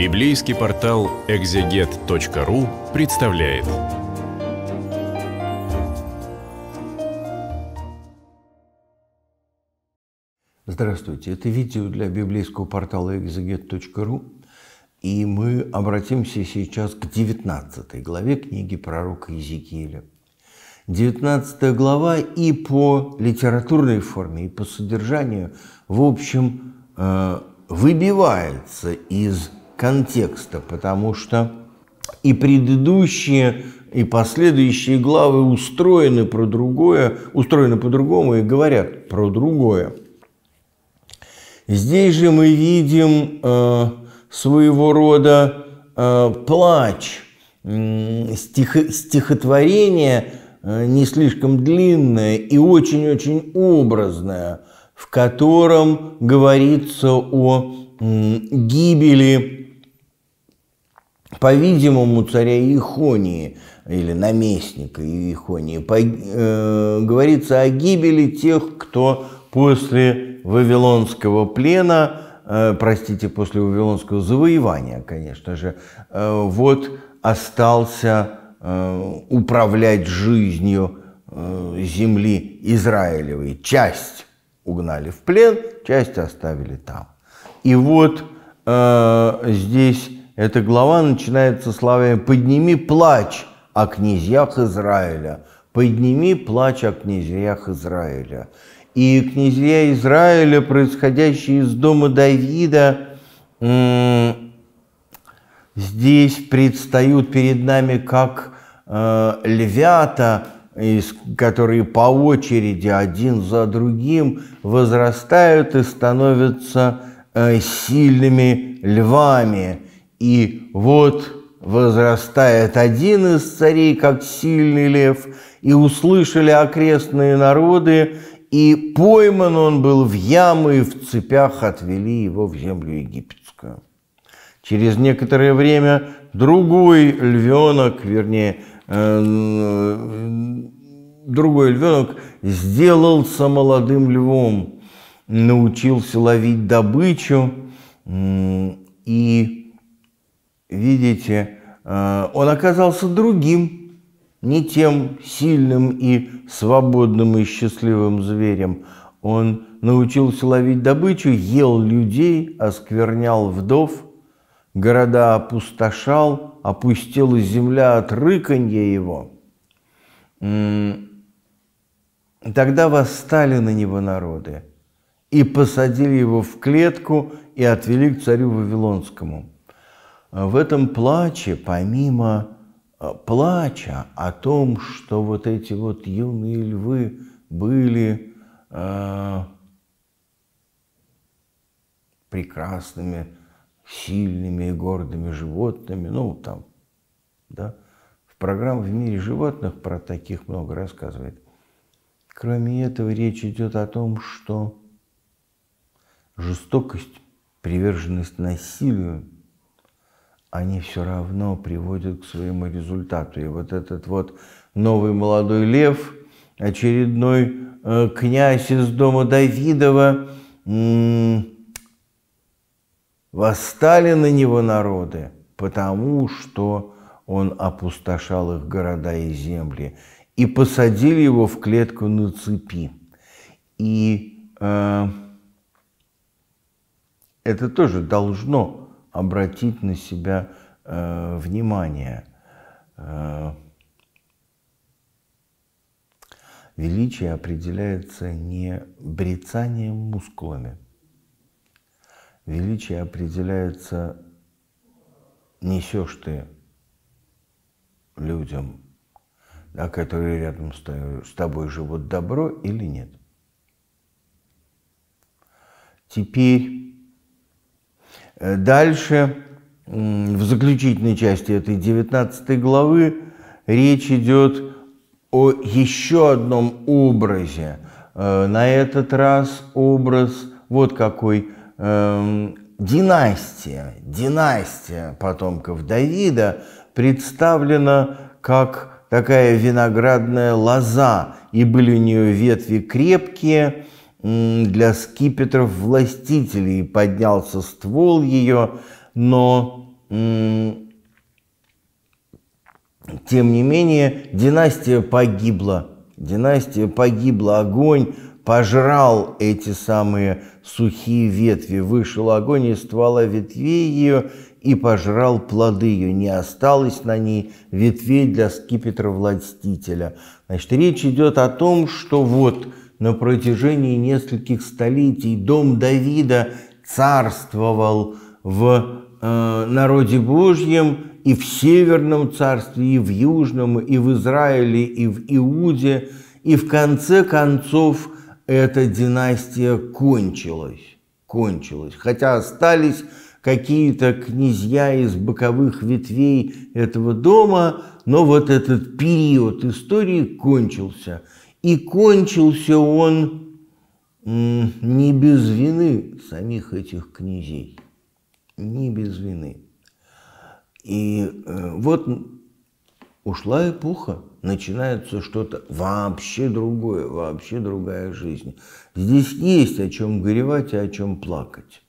Библейский портал экзегет.ру представляет. Здравствуйте, это видео для библейского портала экзегет.ру, и мы обратимся сейчас к 19 главе книги пророка Иезекииля. 19 глава и по литературной форме, и по содержанию, в общем, э, выбивается из контекста, потому что и предыдущие, и последующие главы устроены про другое, устроены по-другому и говорят про другое. Здесь же мы видим э, своего рода э, плач, э, стих, стихотворение э, не слишком длинное и очень-очень образное, в котором говорится о э, гибели по-видимому, царя Ихонии или наместника Ихонии, по, э, говорится о гибели тех, кто после Вавилонского плена, э, простите, после Вавилонского завоевания, конечно же, э, вот остался э, управлять жизнью э, земли Израилевой. Часть угнали в плен, часть оставили там. И вот э, здесь эта глава начинается словами «Подними плач о князьях Израиля». «Подними плач о князьях Израиля». И князья Израиля, происходящие из дома Давида, здесь предстают перед нами как э, львята, из, которые по очереди один за другим возрастают и становятся э, сильными львами. И вот возрастает один из царей, как сильный лев, и услышали окрестные народы, и пойман он был в ямы и в цепях отвели его в землю египетскую. Через некоторое время другой львенок, вернее, э, другой львенок сделался молодым львом, научился ловить добычу и видите, э, он оказался другим, не тем сильным и свободным и счастливым зверем. Он научился ловить добычу, ел людей, осквернял вдов, города опустошал, опустила земля от рыканья его. Тогда восстали на него народы и посадили его в клетку и отвели к царю Вавилонскому – в этом плаче, помимо э, плача о том, что вот эти вот юные львы были э, прекрасными, сильными и гордыми животными, ну там, да, в программе в мире животных про таких много рассказывает. Кроме этого, речь идет о том, что жестокость, приверженность насилию – они все равно приводят к своему результату. И вот этот вот новый молодой лев, очередной э, князь из дома Давидова, восстали на него народы, потому что он опустошал их города и земли, и посадили его в клетку на цепи. И э, это тоже должно обратить на себя э, внимание. Э, величие определяется не брецанием мускулами. Величие определяется, несешь ты людям, да, которые рядом с тобой живут, добро или нет. Теперь Э, дальше, в заключительной части этой 19 главы, речь идет о еще одном образе. Э, на этот раз образ вот какой эм, династия, династия потомков Давида представлена как такая виноградная лоза, и были у нее ветви крепкие, для скипетров властителей поднялся ствол ее, но тем не менее династия погибла. Династия погибла, огонь пожрал эти самые сухие ветви, вышел огонь из ствола ветвей ее и пожрал плоды ее, не осталось на ней ветвей для скипетра властителя. Значит, речь идет о том, что вот на протяжении нескольких столетий дом Давида царствовал в э, народе Божьем и в Северном царстве, и в Южном, и в Израиле, и в Иуде. И в конце концов эта династия кончилась. кончилась. Хотя остались какие-то князья из боковых ветвей этого дома, но вот этот период истории кончился – и кончился он не без вины самих этих князей, не без вины. И э, вот ушла эпоха, начинается что-то вообще другое, вообще другая жизнь. Здесь есть о чем горевать и о чем плакать.